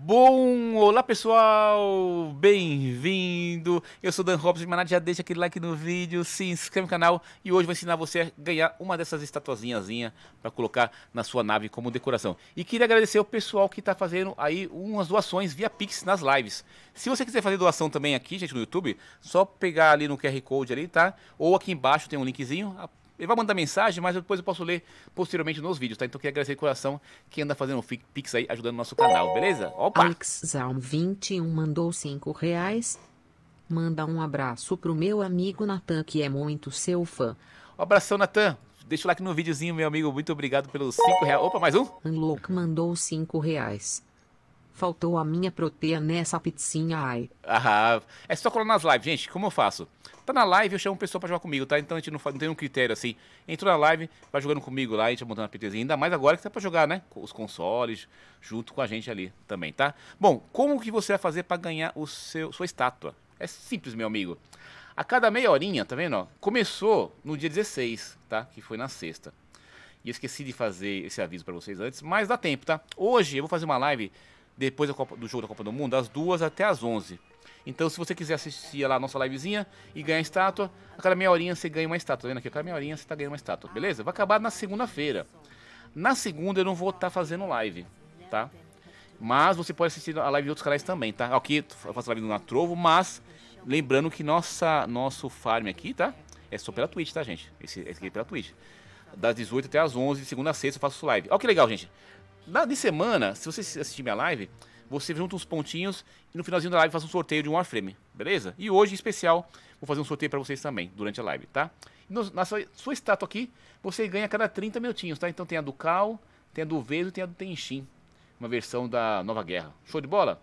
Bom, olá pessoal, bem-vindo. Eu sou Dan Robson mas já deixa aquele like no vídeo, se inscreve no canal e hoje vou ensinar você a ganhar uma dessas estatuazinhas para colocar na sua nave como decoração. E queria agradecer o pessoal que está fazendo aí umas doações via Pix nas lives. Se você quiser fazer doação também aqui, gente, no YouTube, só pegar ali no QR Code ali, tá? Ou aqui embaixo tem um linkzinho, ele vai mandar mensagem, mas depois eu posso ler posteriormente nos vídeos, tá? Então eu queria agradecer de coração quem anda fazendo o Pix aí, ajudando o nosso canal, beleza? Opa! Alex Zalm 21 mandou 5 reais. Manda um abraço pro meu amigo Natan, que é muito seu fã. Um abração, Natan. Deixa o like no videozinho, meu amigo. Muito obrigado pelos 5 reais. Opa, mais um? Unlock mandou 5 reais. Faltou a minha proteína nessa pizzinha, ai. Aham. É só colar nas lives, gente. Como eu faço? Tá na live, eu chamo o pessoal pra jogar comigo, tá? Então a gente não, faz, não tem um critério assim. Entrou na live, vai jogando comigo lá, a gente vai montando a PTzinha. Ainda mais agora que tá pra jogar, né? Os consoles, junto com a gente ali também, tá? Bom, como que você vai fazer para ganhar o seu, sua estátua? É simples, meu amigo. A cada meia horinha, tá vendo? Ó? Começou no dia 16, tá? Que foi na sexta. E eu esqueci de fazer esse aviso para vocês antes, mas dá tempo, tá? Hoje eu vou fazer uma live depois do jogo da Copa do Mundo, das 2 até as 11. Então, se você quiser assistir lá a nossa livezinha e ganhar estátua, a cada meia horinha você ganha uma estátua. Tá vendo aqui? A cada meia horinha você está ganhando uma estátua, beleza? Vai acabar na segunda-feira. Na segunda eu não vou estar tá fazendo live, tá? Mas você pode assistir a live de outros canais também, tá? Aqui eu faço live no Natrovo, mas lembrando que nossa, nosso farm aqui, tá? É só pela Twitch, tá, gente? Esse, esse aqui é pela Twitch. Das 18 até as 11, segunda a sexta eu faço live. Olha que legal, gente de semana, se você assistir minha live, você junta uns pontinhos e no finalzinho da live faz um sorteio de um Warframe, beleza? E hoje, em especial, vou fazer um sorteio para vocês também, durante a live, tá? No, na sua, sua estátua aqui, você ganha a cada 30 minutinhos, tá? Então tem a do Cal, tem a do Vezo e tem a do Tenshin, uma versão da Nova Guerra. Show de bola?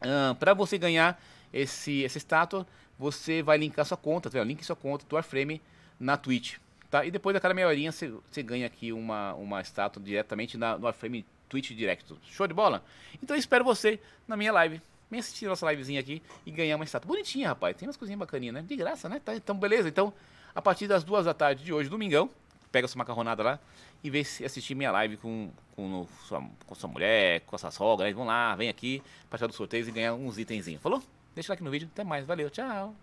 Ah, para você ganhar esse, essa estátua, você vai linkar sua conta, tá? link sua conta do Warframe na Twitch, Tá? E depois daquela meia horinha você ganha aqui uma, uma estátua diretamente na, no Warframe Twitch Direct. Show de bola? Então eu espero você na minha live. Vem assistir nossa livezinha aqui e ganhar uma estátua. Bonitinha, rapaz. Tem umas coisinhas bacaninhas, né? De graça, né? Tá, então, beleza. Então, a partir das duas da tarde de hoje, domingão, pega sua macarronada lá e vem assistir minha live com, com, sua, com sua mulher, com as sua sogra. Né? Vão lá, vem aqui, participar do sorteio e ganhar uns itenzinhos. Falou? Deixa o like no vídeo. Até mais. Valeu. Tchau.